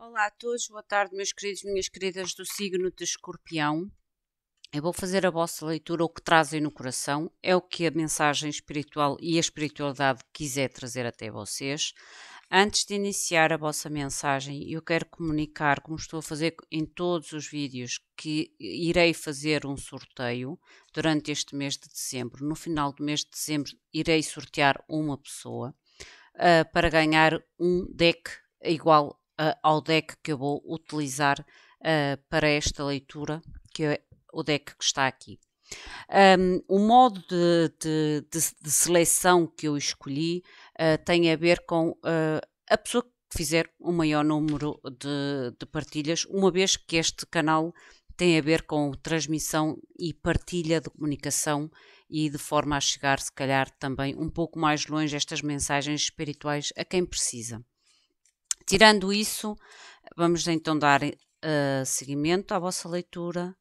Olá a todos, boa tarde, meus queridos, minhas queridas do signo de Escorpião. Eu vou fazer a vossa leitura, o que trazem no coração, é o que a mensagem espiritual e a espiritualidade quiser trazer até vocês. Antes de iniciar a vossa mensagem, eu quero comunicar, como estou a fazer em todos os vídeos, que irei fazer um sorteio durante este mês de dezembro. No final do mês de dezembro, irei sortear uma pessoa uh, para ganhar um deck igual uh, ao deck que eu vou utilizar uh, para esta leitura, que é o deck que está aqui. Um, o modo de, de, de, de, seleção que eu escolhi uh, tem a ver com uh, a pessoa que fizer o maior número de, partilhas, uma vez que este canal tem a ver com transmissão e partilha de comunicação e de forma a chegar, se calhar, também um pouco mais longe estas mensagens espirituais a quem precisa. Tirando isso, vamos então dar uh, seguimento à vossa leitura.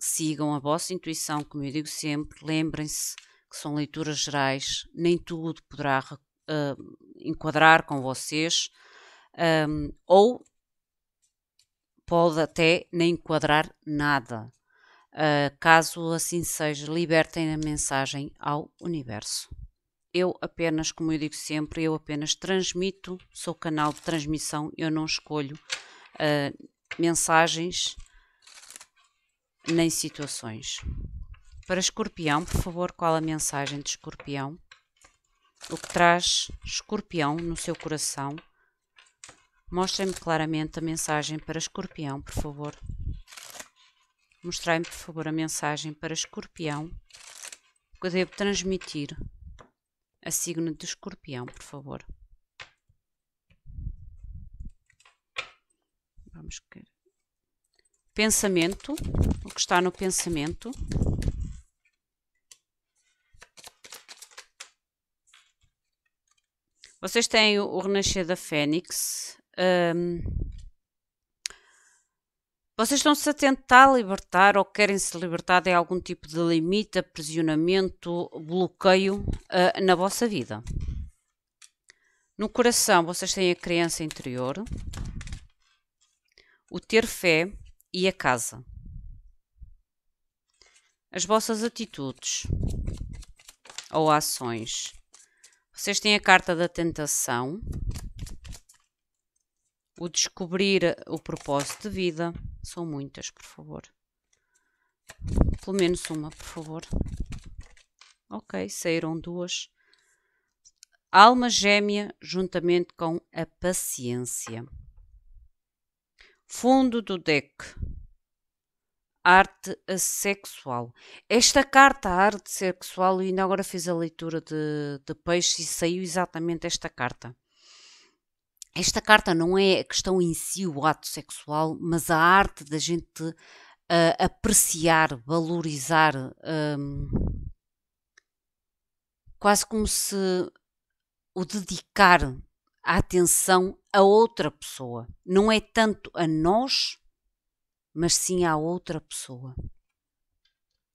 Sigam a vossa intuição, como eu digo sempre. Lembrem-se que são leituras gerais, nem tudo poderá uh, enquadrar com vocês, um, ou pode até nem enquadrar nada. Uh, caso assim seja, libertem a mensagem ao universo eu apenas, como eu digo sempre, eu apenas transmito, sou canal de transmissão, eu não escolho uh, mensagens nem situações. Para Escorpião, por favor, qual a mensagem de Escorpião? O que traz Escorpião no seu coração? Mostrem-me claramente a mensagem para Escorpião, por favor. Mostrem-me, por favor, a mensagem para Escorpião que eu devo transmitir a signo de escorpião, por favor. Vamos ver. Pensamento, o que está no pensamento. Vocês têm o, Renascer da Fênix. Um, vocês estão-se a tentar libertar ou querem se libertar de algum tipo de limite, aprisionamento, bloqueio uh, na vossa vida? No coração, vocês têm a criança interior, o ter fé e a casa. As vossas atitudes ou ações. Vocês têm a carta da tentação, o descobrir o propósito de vida. São muitas, por favor. Pelo menos uma, por favor. Ok, saíram duas. Alma gêmea juntamente com a paciência. Fundo do deck. Arte sexual. Esta carta, a arte sexual, e ainda agora fiz a leitura de, de peixe e saiu exatamente esta carta. Esta carta não é a questão em si o ato sexual, mas a arte da gente uh, apreciar, valorizar, um, ehm, quase como se o dedicar a atenção a outra pessoa. Não é tanto a nós, mas sim a outra pessoa.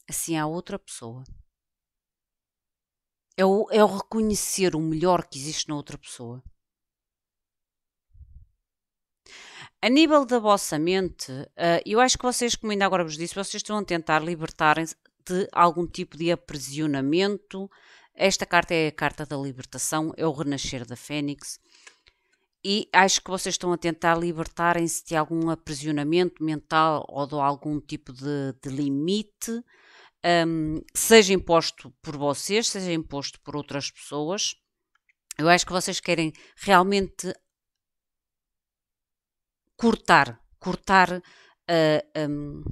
Assim a outra pessoa. É o, é o reconhecer o melhor que existe na outra pessoa. A nível da vossa mente, eh, eu acho que vocês, como ainda agora vos disse, vocês estão a tentar libertarem-se de algum tipo de aprisionamento. Esta carta é a carta da libertação, é o renascer da Fênix. E acho que vocês estão a tentar libertarem-se de algum aprisionamento mental ou de algum tipo de, de limite, um, ehm, seja imposto por vocês, seja imposto por outras pessoas. Eu acho que vocês querem realmente cortar, cortar uh, eh, um,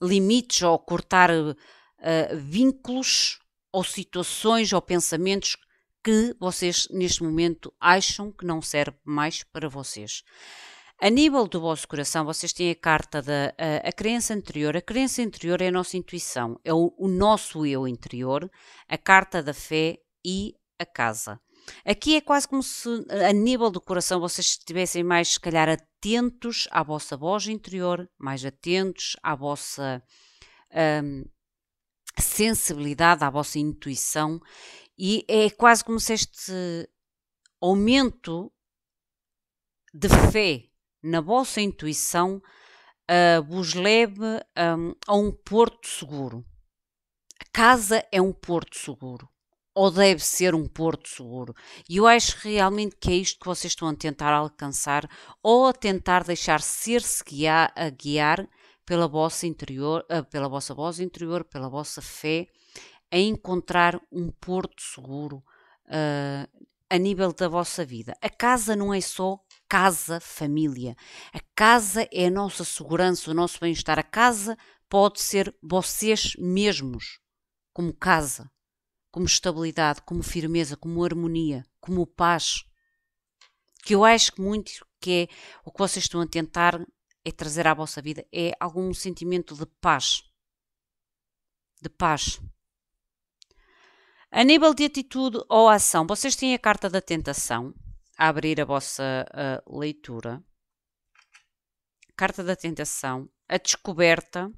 limites ou cortar uh, vínculos ou situações ou pensamentos que vocês neste momento acham que não serve mais para vocês. A nível do vosso coração, vocês têm a carta da a, a crença anterior. A crença anterior é a nossa intuição, é o, o nosso eu interior, a carta da fé e a casa. Aqui é quase como se, eh, a nível do coração, vocês estivessem mais, se calhar, atentos à vossa voz interior, mais atentos à vossa hum, sensibilidade, à vossa intuição, e é quase como se este aumento de fé na vossa intuição uh, vos leve um, a um porto seguro. A casa é um porto seguro ou deve ser um porto seguro. E eu acho realmente que é isto que vocês estão a tentar alcançar ou a tentar deixar ser-se guiar, a guiar pela vossa interior, eh, pela vossa voz interior, pela vossa fé, a encontrar um porto seguro uh, a nível da vossa vida. A casa não é só casa, família. A casa é a nossa segurança, o nosso bem-estar. A casa pode ser vocês mesmos como casa como estabilidade, como firmeza, como harmonia, como paz. Que eu acho que muito que é o que vocês estão a tentar é trazer à vossa vida é algum sentimento de paz. De paz. A nível de atitude ou ação, vocês têm a carta da tentação a abrir a vossa a leitura. Carta da tentação, a descoberta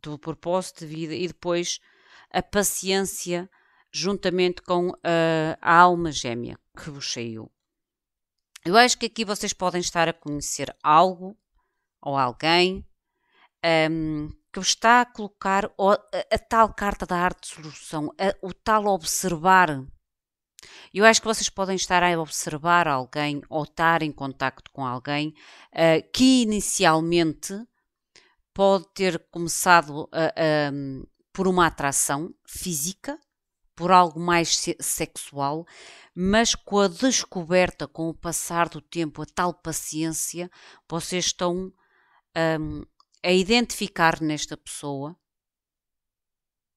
do propósito de vida e depois a paciência juntamente com a, ah, a alma gêmea que vos saiu. Eu acho que aqui vocês podem estar a conhecer algo ou alguém um, que vos está a colocar a, a, tal carta da arte de solução, a, o tal observar. Eu acho que vocês podem estar a observar alguém ou estar em contacto com alguém uh, que inicialmente pode ter começado ah, por uma atração física por algo mais sexual, mas com a descoberta, com o passar do tempo, a tal paciência, vocês estão um, a identificar nesta pessoa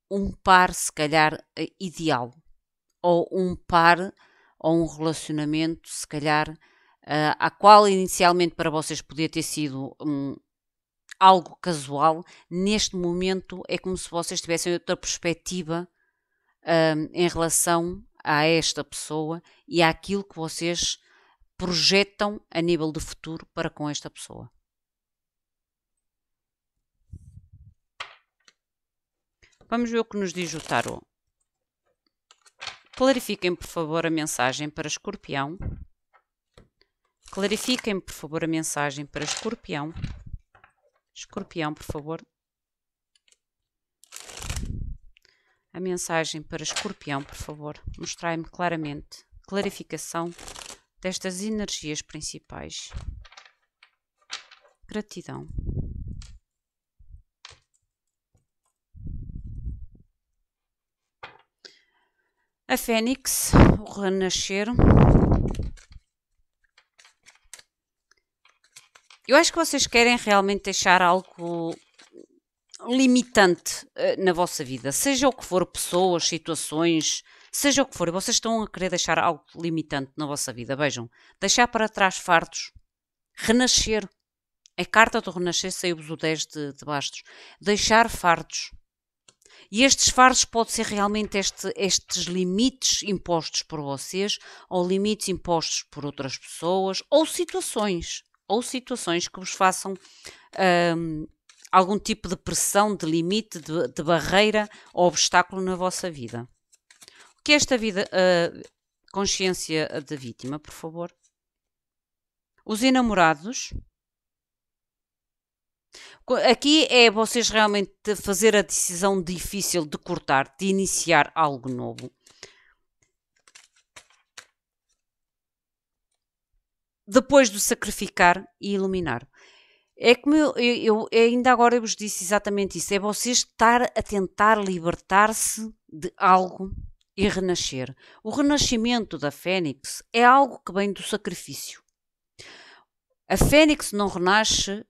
um par, se calhar, eh, ideal, ou um par, ou um relacionamento, se calhar, uh, a qual inicialmente para vocês podia ter sido um, algo casual, neste momento é como se vocês tivessem outra perspectiva em relação a esta pessoa e àquilo que vocês projetam a nível de futuro para com esta pessoa. Vamos ver o que nos diz o tarot. Clarifiquem, por favor, a mensagem para Escorpião. Clarifiquem, por favor, a mensagem para Escorpião. Escorpião, por favor. A mensagem para Escorpião, por favor, mostrai-me claramente clarificação destas energias principais. Gratidão. A Fênix, o renascer. Eu acho que vocês querem realmente deixar algo limitante uh, na vossa vida, seja o que for, pessoas, situações, seja o que for, e vocês estão a querer deixar algo limitante na vossa vida, vejam, deixar para trás fartos, renascer, a carta do renascer saiu-vos o 10 de, de bastos, deixar fartos, e estes fardos podem ser realmente este, estes limites impostos por vocês, ou limites impostos por outras pessoas, ou situações, ou situações que vos façam hum, algum tipo de pressão, de limite, de, de barreira ou obstáculo na vossa vida. O que é esta vida, uh, consciência da vítima, por favor? Os enamorados. Aqui é vocês realmente fazer a decisão difícil de cortar, de iniciar algo novo. Depois de sacrificar e iluminar. É como eu, eu, eu ainda agora eu vos disse exatamente isso: é vocês estar a tentar libertar-se de algo e renascer. O renascimento da fênix é algo que vem do sacrifício. A fênix não renasce,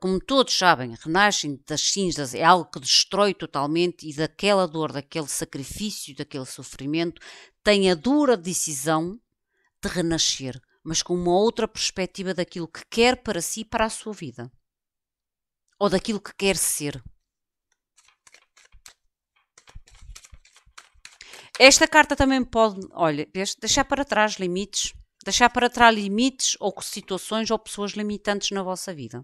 como todos sabem, renascem das cinzas, é algo que destrói totalmente e daquela dor, daquele sacrifício, daquele sofrimento, tem a dura decisão de renascer mas com uma outra perspectiva daquilo que quer para si e para a sua vida. Ou daquilo que quer ser. Esta carta também pode, olha, deixar para trás limites, deixar para trás limites ou situações ou pessoas limitantes na vossa vida.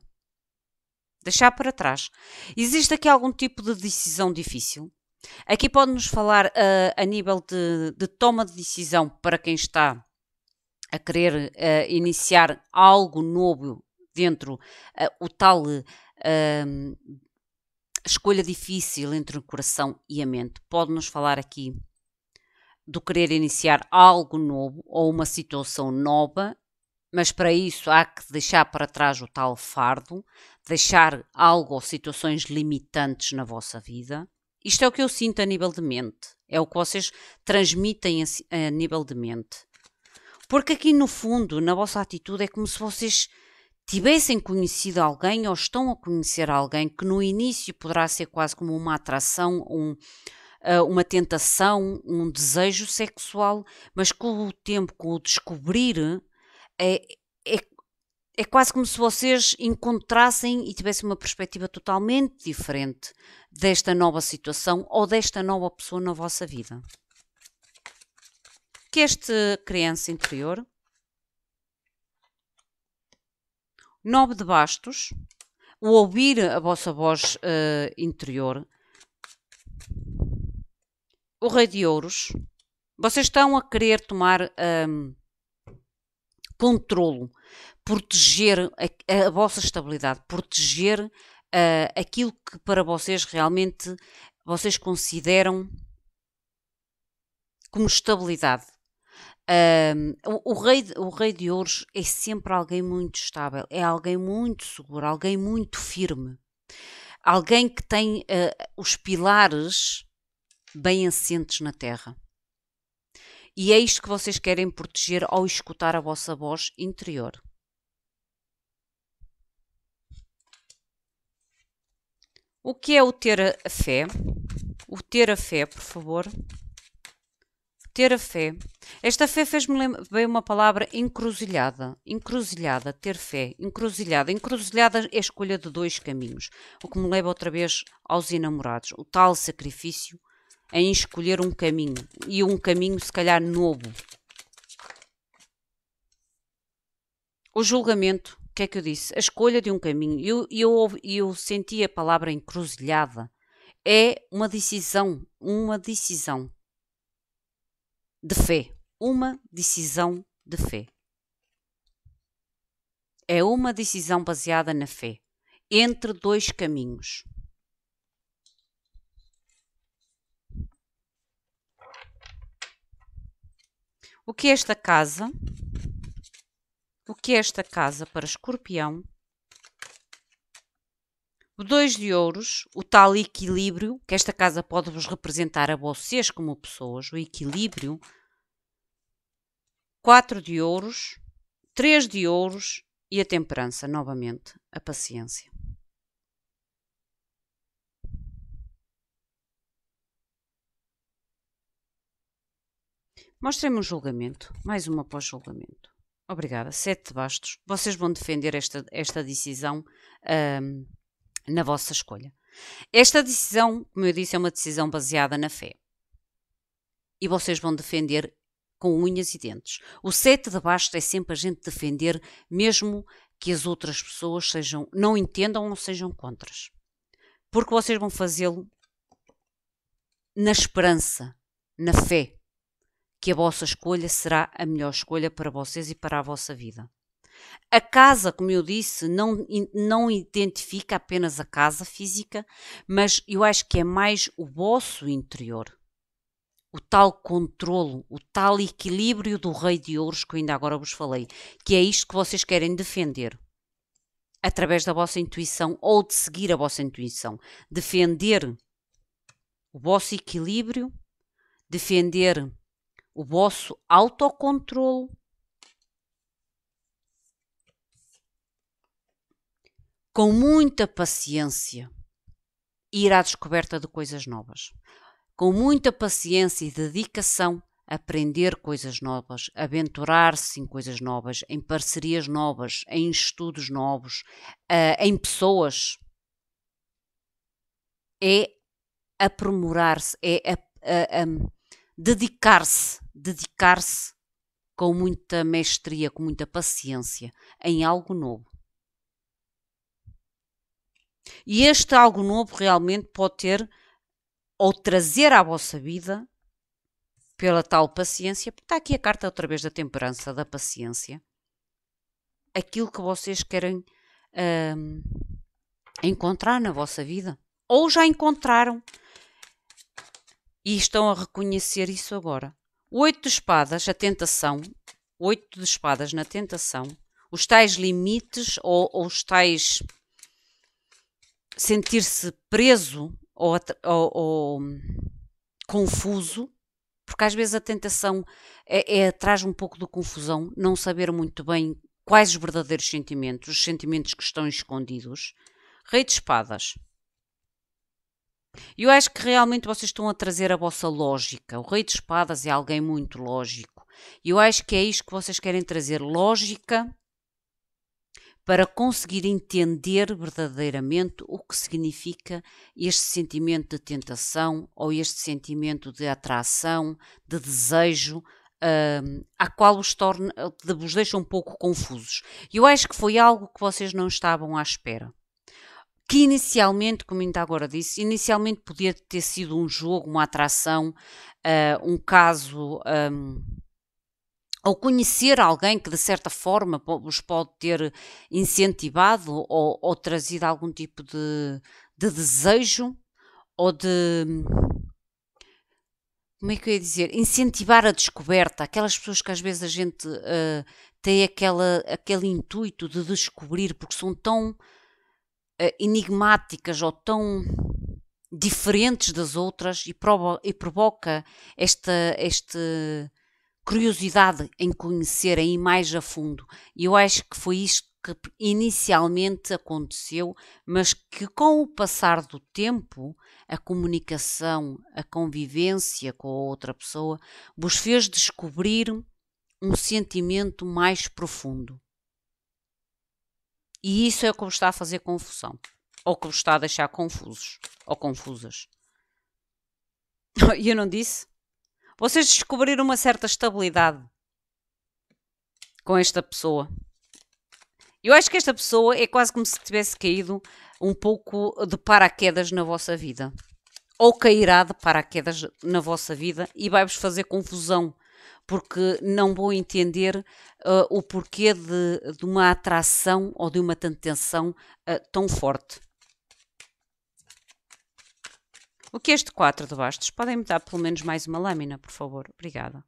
Deixar para trás. Existe aqui algum tipo de decisão difícil? Aqui pode-nos falar uh, a nível de, de toma de decisão para quem está a querer uh, iniciar algo novo dentro uh, o tal uh, escolha difícil entre o coração e a mente. Pode nos falar aqui do querer iniciar algo novo ou uma situação nova, mas para isso há que deixar para trás o tal fardo, deixar algo ou situações limitantes na vossa vida. Isto é o que eu sinto a nível de mente, é o que vocês transmitem a nível de mente porque aqui no fundo, na vossa atitude, é como se vocês tivessem conhecido alguém ou estão a conhecer alguém que no início poderá ser quase como uma atração, um, ah, uma tentação, um desejo sexual, mas com o tempo, com o descobrir, é, é, é quase como se vocês encontrassem e tivessem uma perspectiva totalmente diferente desta nova situação ou desta nova pessoa na vossa vida que esta criança interior, nove de bastos, o ouvir a vossa voz uh, interior, o rei de ouros, vocês estão a querer tomar um, ehm, controlo, proteger a, a, vossa estabilidade, proteger uh, aquilo que para vocês realmente vocês consideram como estabilidade o, o, rei, o rei de ouros é sempre alguém muito estável, é alguém muito seguro, alguém muito firme, alguém que tem uh, os pilares bem assentes na terra. E é isto que vocês querem proteger ao escutar a vossa voz interior. O que é o ter a fé? O ter a fé, por favor. Ter a fé. Esta fé fez-me bem uma palavra encruzilhada. Encruzilhada, ter fé. Encruzilhada. Encruzilhada é a escolha de dois caminhos. O que me leva outra vez aos enamorados. O tal sacrifício em escolher um caminho. E um caminho, se calhar, novo. O julgamento, o que é que eu disse? A escolha de um caminho. Eu, eu, eu senti a palavra encruzilhada. É uma decisão, uma decisão de fé. Uma decisão de fé. É uma decisão baseada na fé. Entre dois caminhos. O que é esta casa? O que é esta casa para escorpião Dois de ouros, o tal equilíbrio que esta casa pode vos representar a vocês como pessoas, o equilíbrio. Quatro de ouros, três de ouros e a temperança, novamente, a paciência. Mostrem-me um julgamento, mais uma pós-julgamento. Obrigada, sete de bastos. Vocês vão defender esta, esta decisão. Um, na vossa escolha. Esta decisão, como eu disse, é uma decisão baseada na fé. E vocês vão defender com unhas e dentes. O sete de baixo é sempre a gente defender, mesmo que as outras pessoas sejam, não entendam ou sejam contras. Porque vocês vão fazê-lo na esperança, na fé, que a vossa escolha será a melhor escolha para vocês e para a vossa vida. A casa, como eu disse, não, não identifica apenas a casa física, mas eu acho que é mais o vosso interior. O tal controlo, o tal equilíbrio do rei de ouros que eu ainda agora vos falei, que é isto que vocês querem defender através da vossa intuição ou de seguir a vossa intuição. Defender o vosso equilíbrio, defender o vosso autocontrolo com muita paciência, ir à descoberta de coisas novas. Com muita paciência e dedicação, aprender coisas novas, aventurar-se em coisas novas, em parcerias novas, em estudos novos, eh, em pessoas. É aprimorar-se, é dedicar-se, dedicar-se com muita mestria, com muita paciência em algo novo e este algo novo realmente pode ter ou trazer à vossa vida pela tal paciência, está aqui a carta outra vez da temperança, da paciência, aquilo que vocês querem hum, encontrar na vossa vida. Ou já encontraram e estão a reconhecer isso agora. Oito de espadas, a tentação, oito de espadas na tentação, os tais limites ou, ou os tais sentir-se preso ou, ou, ou, confuso, porque às vezes a tentação é, é, traz um pouco de confusão, não saber muito bem quais os verdadeiros sentimentos, os sentimentos que estão escondidos. Rei de espadas. Eu acho que realmente vocês estão a trazer a vossa lógica. O Rei de Espadas é alguém muito lógico. Eu acho que é isto que vocês querem trazer: lógica para conseguir entender verdadeiramente o que significa este sentimento de tentação ou este sentimento de atração, de desejo, uh, a qual os, torna, vos deixa um pouco confusos. Eu acho que foi algo que vocês não estavam à espera. Que inicialmente, como ainda agora disse, inicialmente podia ter sido um jogo, uma atração, uh, um caso. Um, ou conhecer alguém que de certa forma os pode ter incentivado ou, ou trazido algum tipo de, de, desejo ou de. Como é que eu ia dizer? Incentivar a descoberta. Aquelas pessoas que às vezes a gente uh, tem aquela, aquele intuito de descobrir porque são tão uh, enigmáticas ou tão diferentes das outras e, e provoca esta, este curiosidade em conhecer aí mais a fundo. E eu acho que foi isto que inicialmente aconteceu, mas que com o passar do tempo, a comunicação, a convivência com a outra pessoa vos fez descobrir um sentimento mais profundo. E isso é o que vos está a fazer confusão, ou que vos está a deixar confusos ou confusas. Eu não disse? vocês descobriram uma certa estabilidade com esta pessoa. Eu acho que esta pessoa é quase como se tivesse caído um pouco de paraquedas na vossa vida. Ou cairá de paraquedas na vossa vida e vai-vos fazer confusão, porque não vou entender uh, o porquê de, de, uma atração ou de uma tensão uh, eh, tão forte. O que este 4 de bastos? Podem-me dar pelo menos mais uma lâmina, por favor. Obrigada.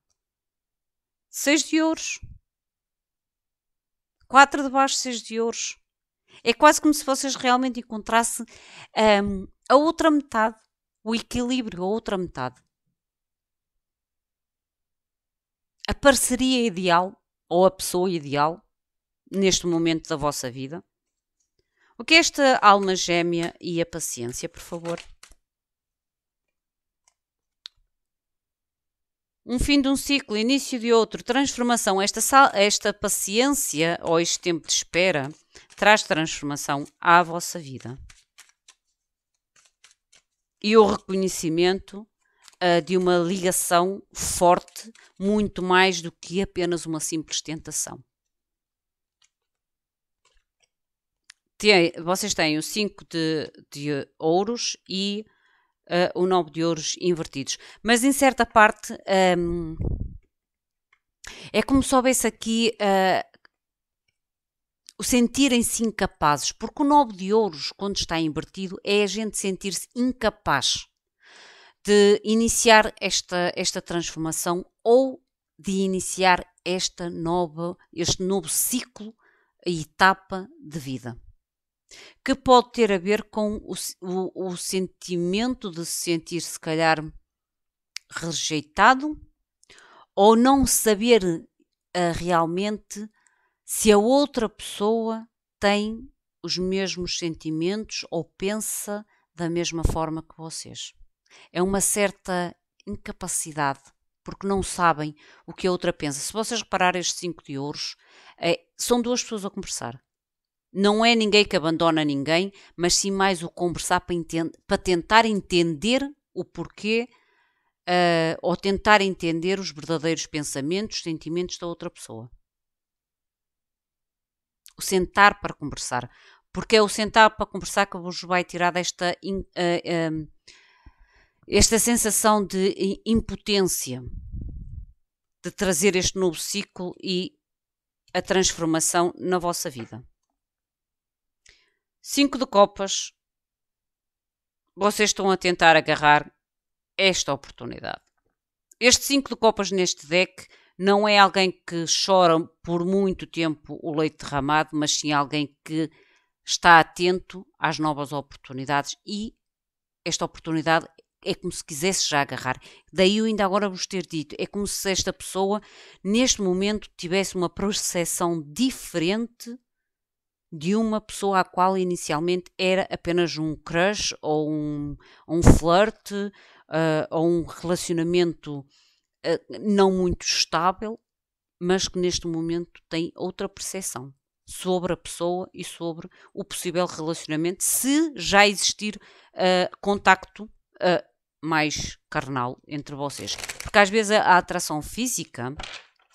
6 de ouros. 4 de bastos, 6 de ouros. É quase como se vocês realmente encontrassem um, a outra metade, o equilíbrio, a outra metade. A parceria ideal, ou a pessoa ideal, neste momento da vossa vida. O que é esta alma gêmea e a paciência, por favor? um fim de um ciclo, início de outro, transformação. Esta, esta paciência ou este tempo de espera traz transformação à vossa vida. E o reconhecimento uh, de uma ligação forte, muito mais do que apenas uma simples tentação. Tem, vocês têm o 5 de, de ouros e uh, o 9 de ouros invertidos. Mas em certa parte um, é como se houvesse aqui uh, o sentirem-se incapazes, porque o nobre de ouros, quando está invertido, é a gente sentir-se incapaz de iniciar esta, esta transformação ou de iniciar esta nova, este novo ciclo, e etapa de vida que pode ter a ver com o, o, o sentimento de se sentir, se calhar, rejeitado ou não saber uh, realmente se a outra pessoa tem os mesmos sentimentos ou pensa da mesma forma que vocês. É uma certa incapacidade, porque não sabem o que a outra pensa. Se vocês repararem estes cinco de ouros, é, são duas pessoas a conversar. Não é ninguém que abandona ninguém, mas sim mais o conversar para, para tentar entender o porquê uh, ou tentar entender os verdadeiros pensamentos, sentimentos da outra pessoa. O sentar para conversar. Porque é o sentar para conversar que vos vai tirar desta in, uh, esta sensação de impotência, de trazer este novo ciclo e a transformação na vossa vida. Cinco de copas. Vocês estão a tentar agarrar esta oportunidade. Este cinco de copas neste deck não é alguém que chora por muito tempo o leite derramado, mas sim alguém que está atento às novas oportunidades e esta oportunidade é como se quisesse já agarrar. Daí eu ainda agora vos ter dito, é como se esta pessoa neste momento tivesse uma percepção diferente de uma pessoa a qual inicialmente era apenas um crush ou um, um flerte uh, ou um relacionamento uh, não muito estável, mas que neste momento tem outra percepção sobre a pessoa e sobre o possível relacionamento, se já existir uh, contacto eh, mais carnal entre vocês. Porque às vezes a, a atração física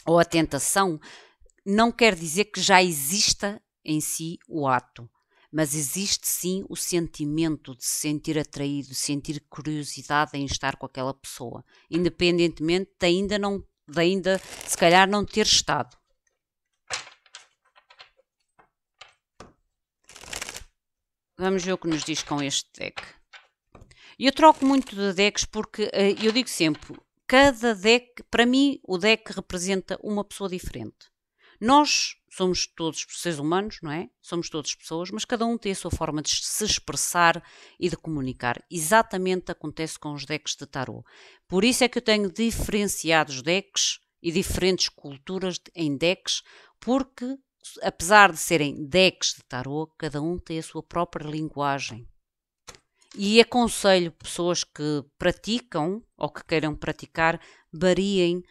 ou a tentação não quer dizer que já exista em si o ato, mas existe sim o sentimento de se sentir atraído, de sentir curiosidade em estar com aquela pessoa, independentemente de ainda não, de ainda se calhar não ter estado. Vamos ver o que nos diz com este deck. Eu troco muito de decks porque eh, eu digo sempre, cada deck, para mim, o deck representa uma pessoa diferente. Nós somos todos seres humanos, não é? Somos todos pessoas, mas cada um tem a sua forma de se expressar e de comunicar. Exatamente acontece com os decks de tarot. Por isso é que eu tenho diferenciados decks e diferentes culturas em decks, porque apesar de serem decks de tarot, cada um tem a sua própria linguagem. E aconselho pessoas que praticam ou que queiram praticar variem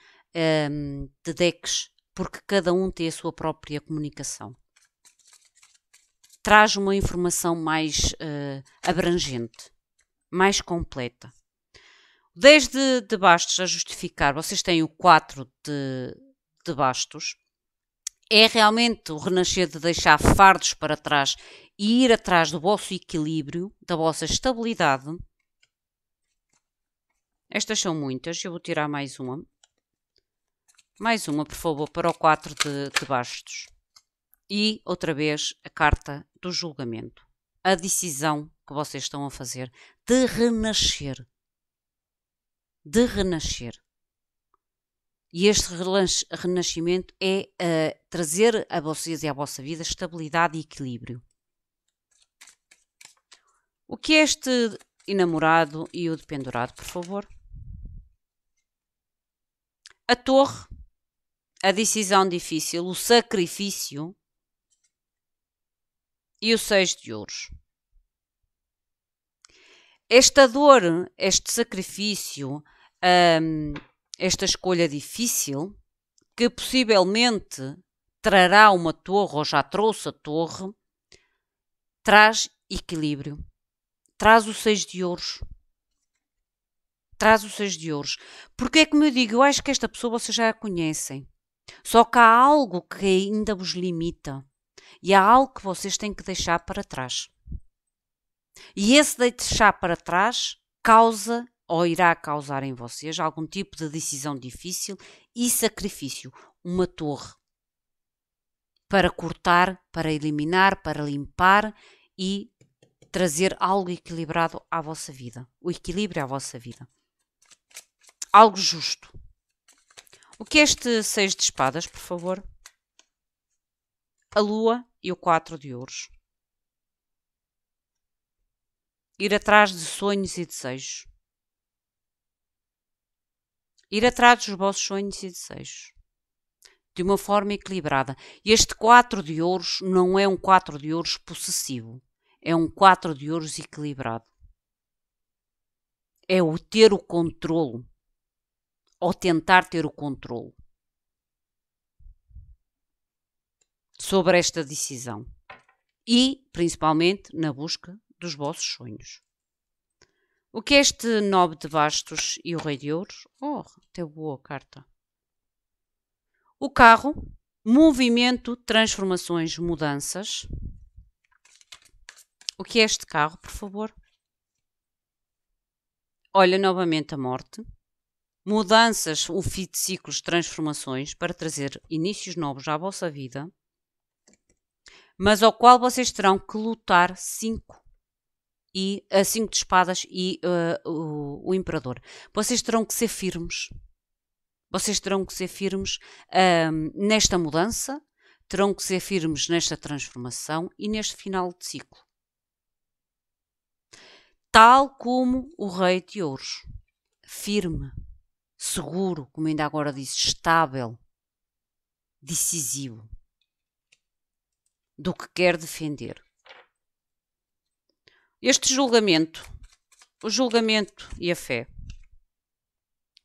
um, de decks porque cada um tem a sua própria comunicação. Traz uma informação mais uh, abrangente, mais completa. Desde de Bastos a justificar, vocês têm o 4 de, de Bastos. É realmente o renascer de deixar fardos para trás e ir atrás do vosso equilíbrio, da vossa estabilidade. Estas são muitas, eu vou tirar mais uma. Mais uma, por favor, para o 4 de, de bastos. E, outra vez, a carta do julgamento. A decisão que vocês estão a fazer de renascer. De renascer. E este renascimento é uh, trazer a vocês e à vossa vida estabilidade e equilíbrio. O que é este enamorado e o dependurado, por favor? A torre a decisão difícil, o sacrifício e o seis de ouros. Esta dor, este sacrifício, hum, esta escolha difícil, que possivelmente trará uma torre ou já trouxe a torre, traz equilíbrio, traz o seis de ouros traz o seis de ouros. Porque é que me digo, eu acho que esta pessoa vocês já a conhecem. Só que há algo que ainda vos limita e há algo que vocês têm que deixar para trás. E esse deixar para trás causa ou irá causar em vocês algum tipo de decisão difícil e sacrifício, uma torre para cortar, para eliminar, para limpar e trazer algo equilibrado à vossa vida, o equilíbrio à vossa vida. Algo justo. O que é este seis de espadas, por favor? A lua e o quatro de ouros. Ir atrás de sonhos e desejos. Ir atrás dos vossos sonhos e desejos. De uma forma equilibrada. Este quatro de ouros não é um quatro de ouros possessivo. É um quatro de ouros equilibrado. É o ter o controlo ou tentar ter o controle sobre esta decisão e, principalmente, na busca dos vossos sonhos. O que é este nobre de bastos e o rei de ouros? Oh, até boa carta. O carro, movimento, transformações, mudanças. O que é este carro, por favor? Olha novamente a morte mudanças, o fim de ciclos, transformações, para trazer inícios novos à vossa vida, mas ao qual vocês terão que lutar cinco e a cinco de espadas e uh, o, o, imperador. Vocês terão que ser firmes. Vocês terão que ser firmes uh, nesta mudança, terão que ser firmes nesta transformação e neste final de ciclo. Tal como o rei de ouros. Firme seguro, como ainda agora disse, estável, decisivo do que quer defender. Este julgamento, o julgamento e a fé.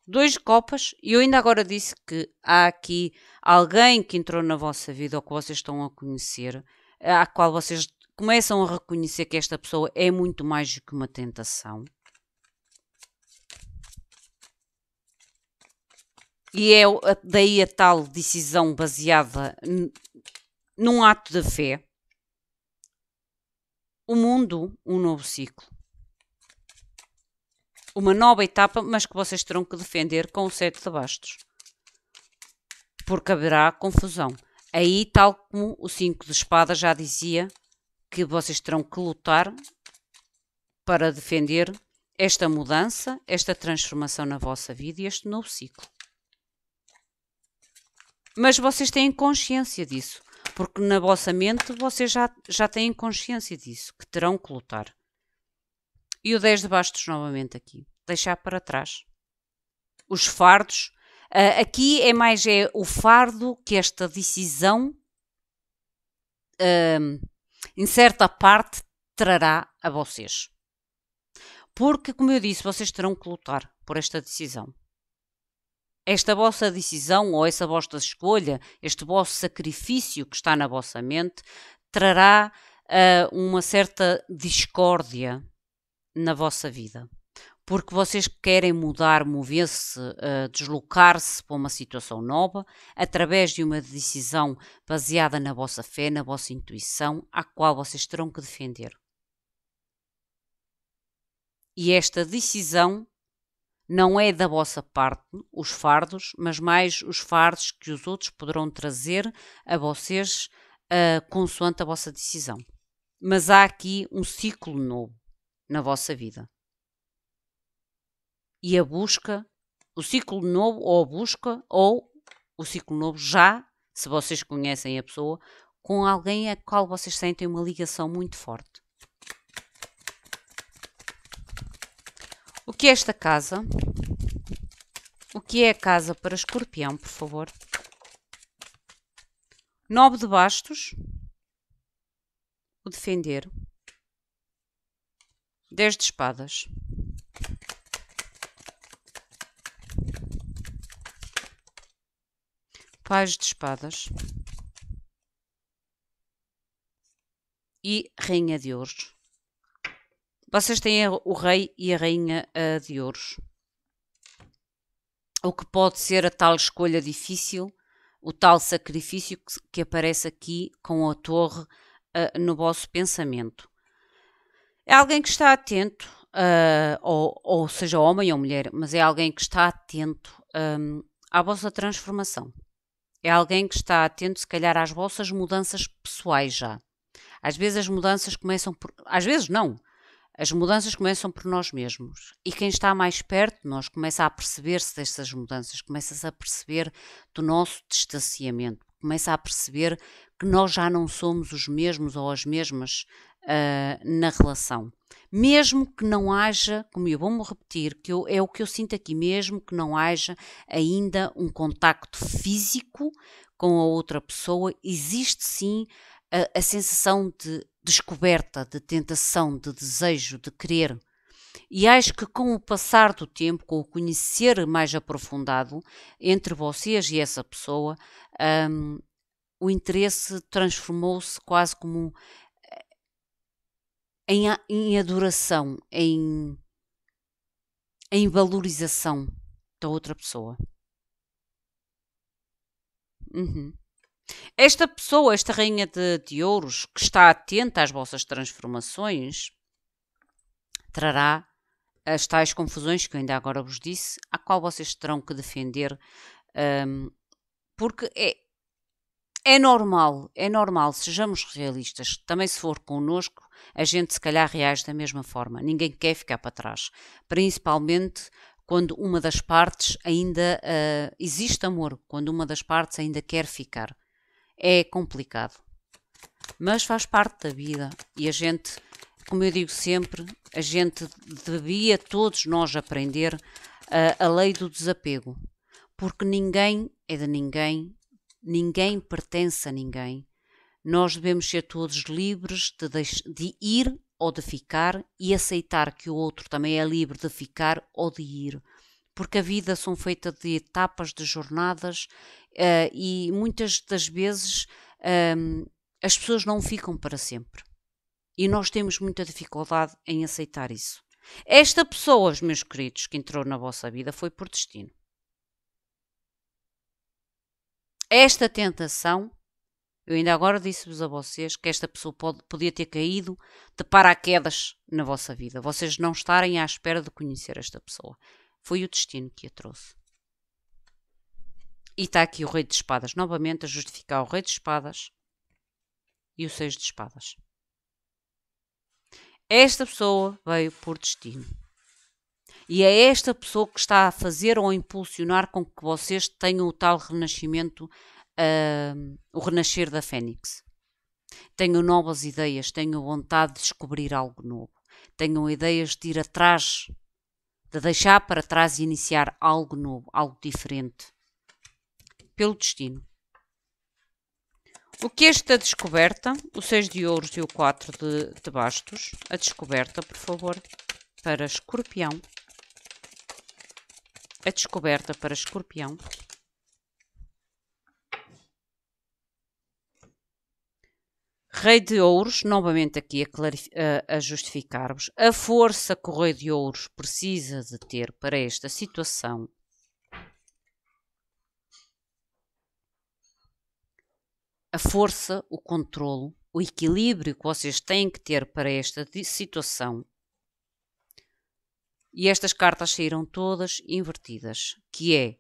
Dois copas, e eu ainda agora disse que há aqui alguém que entrou na vossa vida ou que vocês estão a conhecer, a qual vocês começam a reconhecer que esta pessoa é muito mais do que uma tentação. E é daí a tal decisão baseada num ato de fé. O mundo, um novo ciclo. Uma nova etapa, mas que vocês terão que defender com o sete de bastos. Porque haverá confusão. Aí, tal como o cinco de espada já dizia, que vocês terão que lutar para defender esta mudança, esta transformação na vossa vida e este novo ciclo. Mas vocês têm consciência disso, porque na vossa mente vocês já, já têm consciência disso, que terão que lutar. E o 10 de bastos novamente aqui. Deixar para trás. Os fardos. Uh, aqui é mais é o fardo que esta decisão, uh, em certa parte, trará a vocês. Porque, como eu disse, vocês terão que lutar por esta decisão. Esta vossa decisão ou essa vossa escolha, este vosso sacrifício que está na vossa mente, trará uh, uma certa discórdia na vossa vida. Porque vocês querem mudar, mover-se, uh, deslocar-se para uma situação nova através de uma decisão baseada na vossa fé, na vossa intuição, à qual vocês terão que defender. E esta decisão não é da vossa parte os fardos, mas mais os fardos que os outros poderão trazer a vocês uh, consoante a vossa decisão. Mas há aqui um ciclo novo na vossa vida. E a busca, o ciclo novo ou a busca, ou o ciclo novo já, se vocês conhecem a pessoa, com alguém a qual vocês sentem uma ligação muito forte. O que é esta casa? O que é a casa para escorpião, por favor? Nobre de bastos. O defender. Dez de espadas. Pais de espadas. E rainha de ouros. Vocês têm o rei e a rainha eh, de ouros. O que pode ser a tal escolha difícil, o tal sacrifício que aparece aqui com a torre eh, no vosso pensamento. É alguém que está atento, uh, ou, ou, seja, homem ou mulher, mas é alguém que está atento um, ehm, à vossa transformação. É alguém que está atento, se calhar, às vossas mudanças pessoais já. Às vezes as mudanças começam por. Às vezes não. As mudanças começam por nós mesmos e quem está mais perto de nós começa a perceber-se destas mudanças, começa a perceber do nosso distanciamento, começa a perceber que nós já não somos os mesmos ou as mesmas uh, na relação. Mesmo que não haja, como eu vou-me repetir, que eu, é o que eu sinto aqui, mesmo que não haja ainda um contacto físico com a outra pessoa, existe sim a, a sensação de descoberta, de tentação, de desejo, de querer. E acho que com o passar do tempo, com o conhecer mais aprofundado entre vocês e essa pessoa, um, o interesse transformou-se quase como eh, em, em adoração, em, em valorização da outra pessoa. Uhum. Esta pessoa, esta rainha de, de ouros, que está atenta às vossas transformações, trará as tais confusões que eu ainda agora vos disse, a qual vocês terão que defender, um, porque é, é normal, é normal, sejamos realistas, também se for connosco, a gente se calhar reage da mesma forma, ninguém quer ficar para trás, principalmente quando uma das partes ainda uh, existe amor, quando uma das partes ainda quer ficar é complicado, mas faz parte da vida e a gente, como eu digo sempre, a gente devia todos nós aprender a, a lei do desapego, porque ninguém é de ninguém, ninguém pertence a ninguém. Nós devemos ser todos livres de, de ir ou de ficar e aceitar que o outro também é livre de ficar ou de ir, porque a vida são feita de etapas, de jornadas Uh, e muitas das vezes um, ehm, as pessoas não ficam para sempre. E nós temos muita dificuldade em aceitar isso. Esta pessoa, meus queridos, que entrou na vossa vida foi por destino. Esta tentação, eu ainda agora disse-vos a vocês que esta pessoa pode, podia ter caído de paraquedas na vossa vida. Vocês não estarem à espera de conhecer esta pessoa. Foi o destino que a trouxe. E está aqui o rei de espadas novamente a justificar o rei de espadas e o seis de espadas. Esta pessoa veio por destino. E é esta pessoa que está a fazer ou a impulsionar com que vocês tenham o tal renascimento, uh, o renascer da Fênix. Tenham novas ideias, tenham vontade de descobrir algo novo. Tenham ideias de ir atrás, de deixar para trás e iniciar algo novo, algo diferente pelo destino. O que esta descoberta, o 6 de ouros e o 4 de, de bastos, a descoberta, por favor, para escorpião. A descoberta para escorpião. Rei de Ouros, novamente aqui a, a justificar-vos, a força que o Rei de Ouros precisa de ter para esta situação a força, o controlo, o equilíbrio que vocês têm que ter para esta situação. E estas cartas saíram todas invertidas, que é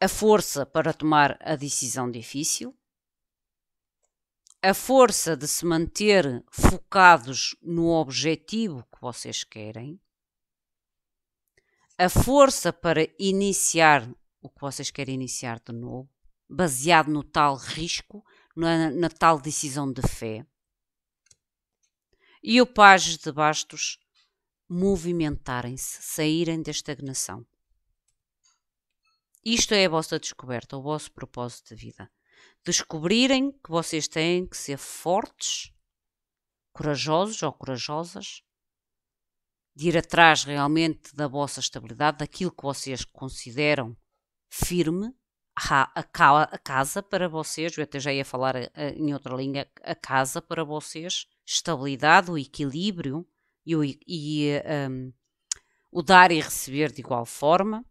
a força para tomar a decisão difícil, a força de se manter focados no objetivo que vocês querem, a força para iniciar o que vocês querem iniciar de novo, baseado no tal risco, na, na tal decisão de fé. E o Page de Bastos movimentarem-se, saírem da estagnação. Isto é a vossa descoberta, o vosso propósito de vida. Descobrirem que vocês têm que ser fortes, corajosos ou corajosas, de ir atrás realmente da vossa estabilidade, daquilo que vocês consideram firme a casa para vocês, eu até já ia falar eh, em outra língua a casa para vocês, estabilidade, o equilíbrio e, o, e um, ehm, o dar e receber de igual forma,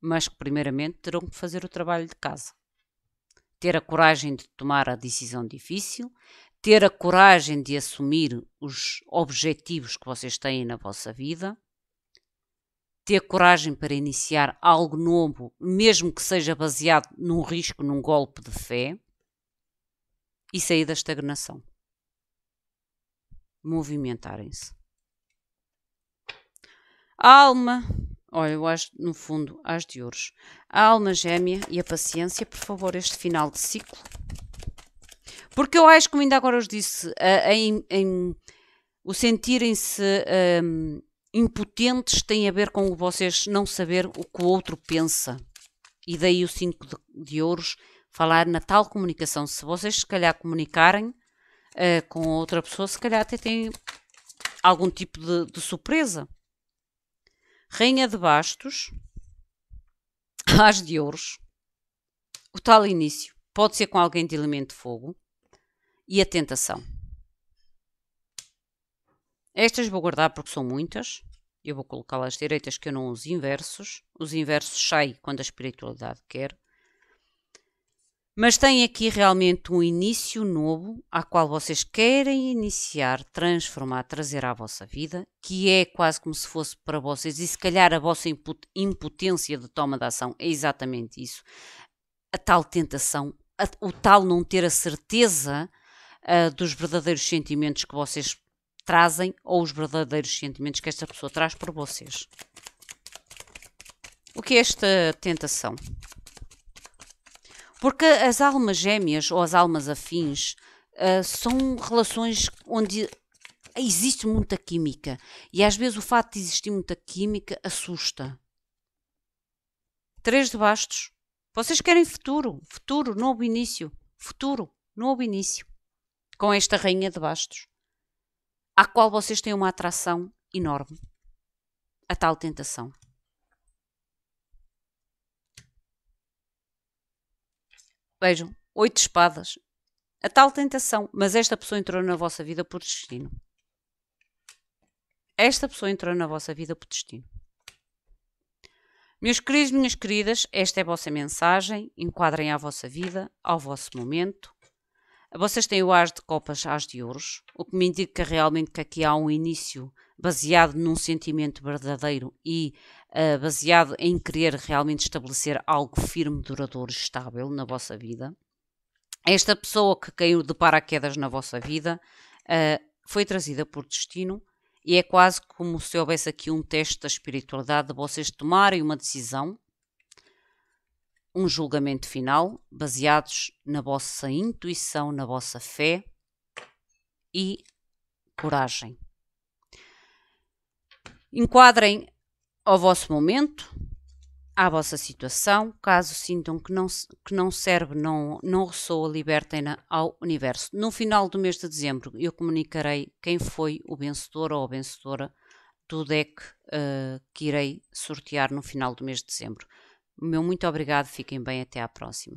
mas que primeiramente terão que fazer o trabalho de casa. Ter a coragem de tomar a decisão difícil, ter a coragem de assumir os objetivos que vocês têm na vossa vida ter coragem para iniciar algo novo, mesmo que seja baseado num risco, num golpe de fé, e sair da estagnação. Movimentarem-se. A alma, olha, eu acho, no fundo, as de ouros. A alma gêmea e a paciência, por favor, este final de ciclo. Porque eu acho, como ainda agora os disse, em o sentirem-se. Um, impotentes têm a ver com vocês não saber o que o outro pensa. E daí o 5 de, de, ouros falar na tal comunicação. Se vocês, se calhar, comunicarem uh, com outra pessoa, se calhar até têm algum tipo de, de surpresa. Rainha de Bastos, As de Ouros, o tal início pode ser com alguém de elemento de fogo e a tentação. Estas vou guardar porque são muitas. Eu vou colocá-las direitas que eu não uso inversos. Os inversos saem quando a espiritualidade quer. Mas tem aqui realmente um início novo a qual vocês querem iniciar, transformar, trazer à vossa vida, que é quase como se fosse para vocês, e se calhar a vossa impotência de toma de ação é exatamente isso. A tal tentação, a, o tal não ter a certeza uh, dos verdadeiros sentimentos que vocês trazem ou os verdadeiros sentimentos que esta pessoa traz para vocês. O que é esta tentação? Porque as almas gêmeas ou as almas afins uh, são relações onde existe muita química e às vezes o fato de existir muita química assusta. Três de bastos. Vocês querem futuro, futuro, novo início, futuro, novo início. Com esta rainha de bastos à qual vocês têm uma atração enorme a tal tentação. Vejam, oito espadas. A tal tentação, mas esta pessoa entrou na vossa vida por destino. Esta pessoa entrou na vossa vida por destino. Meus queridos, minhas queridas, esta é a vossa mensagem. Enquadrem à vossa vida, ao vosso momento. Vocês têm o As de Copas, As de Ouros, o que me indica realmente que aqui há um início baseado num sentimento verdadeiro e uh, baseado em querer realmente estabelecer algo firme, duradouro, estável na vossa vida. Esta pessoa que caiu de paraquedas na vossa vida uh, foi trazida por destino e é quase como se houvesse aqui um teste da espiritualidade de vocês tomarem uma decisão um julgamento final baseados na vossa intuição, na vossa fé e coragem. Enquadrem ao vosso momento, à vossa situação, caso sintam que não, que não serve, não, não ressoa, libertem-na ao universo. No final do mês de dezembro, eu comunicarei quem foi o vencedor ou a vencedora do deck uh, que irei sortear no final do mês de dezembro. O meu muito obrigado, fiquem bem, até à próxima.